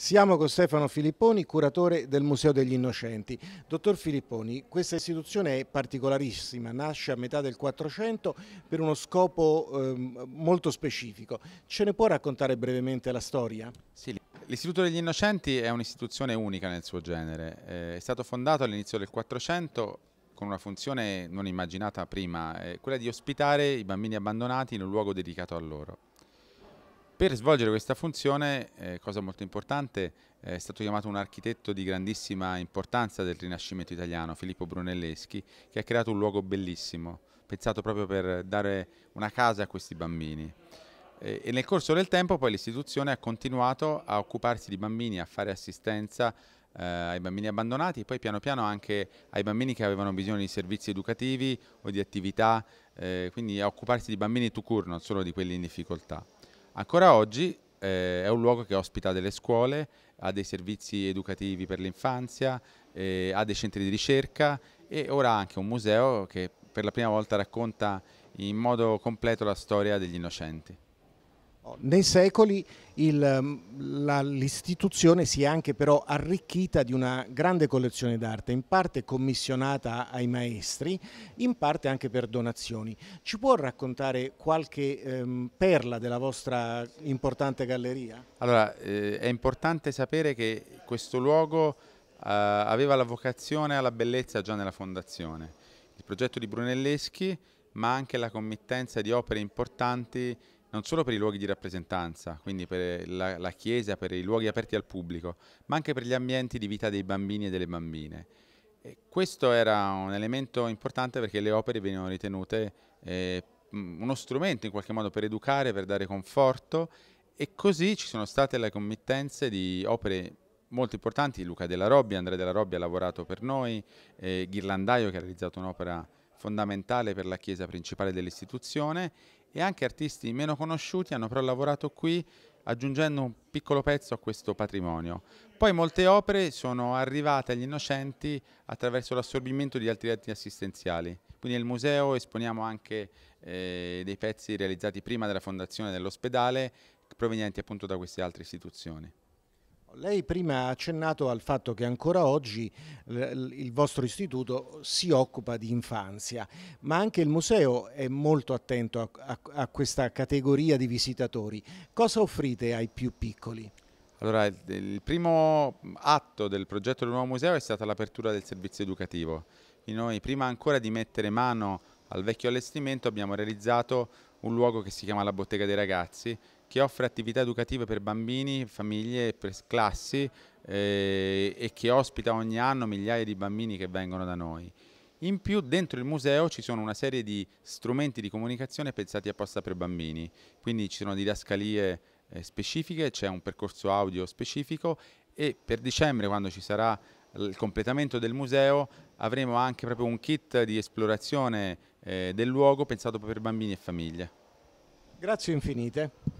Siamo con Stefano Filipponi, curatore del Museo degli Innocenti. Dottor Filipponi, questa istituzione è particolarissima, nasce a metà del 400 per uno scopo eh, molto specifico. Ce ne può raccontare brevemente la storia? Sì, l'Istituto degli Innocenti è un'istituzione unica nel suo genere. Eh, è stato fondato all'inizio del 400 con una funzione non immaginata prima, eh, quella di ospitare i bambini abbandonati in un luogo dedicato a loro. Per svolgere questa funzione, eh, cosa molto importante, eh, è stato chiamato un architetto di grandissima importanza del Rinascimento italiano, Filippo Brunelleschi, che ha creato un luogo bellissimo, pensato proprio per dare una casa a questi bambini. E, e nel corso del tempo poi l'istituzione ha continuato a occuparsi di bambini, a fare assistenza eh, ai bambini abbandonati e poi piano piano anche ai bambini che avevano bisogno di servizi educativi o di attività, eh, quindi a occuparsi di bambini to cure, non solo di quelli in difficoltà. Ancora oggi eh, è un luogo che ospita delle scuole, ha dei servizi educativi per l'infanzia, eh, ha dei centri di ricerca e ora anche un museo che per la prima volta racconta in modo completo la storia degli innocenti nei secoli il, mm, la, l'istituzione si è anche però arricchita di una grande collezione d'arte, in parte commissionata ai maestri, in parte anche per donazioni. Ci può raccontare qualche ehm, perla della vostra importante galleria? Allora, eh, è importante sapere che questo luogo eh, aveva la vocazione alla bellezza già nella fondazione. Il progetto di Brunelleschi, ma anche la committenza di opere importanti non solo per i luoghi di rappresentanza, quindi per la, la, chiesa, per i luoghi aperti al pubblico, ma anche per gli ambienti di vita dei bambini e delle bambine. E questo era un elemento importante perché le opere venivano ritenute eh, uno strumento in qualche modo per educare, per dare conforto e così ci sono state le committenze di opere molto importanti, Luca Della Robbia, Andrea Della Robbia ha lavorato per noi, eh, Ghirlandaio che ha realizzato un'opera importante, fondamentale per la chiesa principale dell'istituzione e anche artisti meno conosciuti hanno però lavorato qui aggiungendo un piccolo pezzo a questo patrimonio. Poi molte opere sono arrivate agli innocenti attraverso l'assorbimento di altri atti assistenziali. Quindi nel museo esponiamo anche eh, dei pezzi realizzati prima della fondazione dell'ospedale provenienti appunto da queste altre istituzioni. Lei prima ha accennato al fatto che ancora oggi il vostro istituto si occupa di infanzia, ma anche il museo è molto attento a, a, a questa categoria di visitatori. Cosa offrite ai più piccoli? Allora, il, il primo atto del progetto del nuovo museo è stata l'apertura del servizio educativo. Quindi noi, prima ancora di mettere mano al vecchio allestimento, abbiamo realizzato un luogo che si chiama la Bottega dei Ragazzi, che offre attività educative per bambini, famiglie e per classi eh, e che ospita ogni anno migliaia di bambini che vengono da noi. In più dentro il museo ci sono una serie di strumenti di comunicazione pensati apposta per bambini, quindi ci sono didascalie eh, specifiche, c'è un percorso audio specifico e per dicembre quando ci sarà il completamento del museo avremo anche proprio un kit di esplorazione eh, del luogo pensato per bambini e famiglie. Grazie infinite.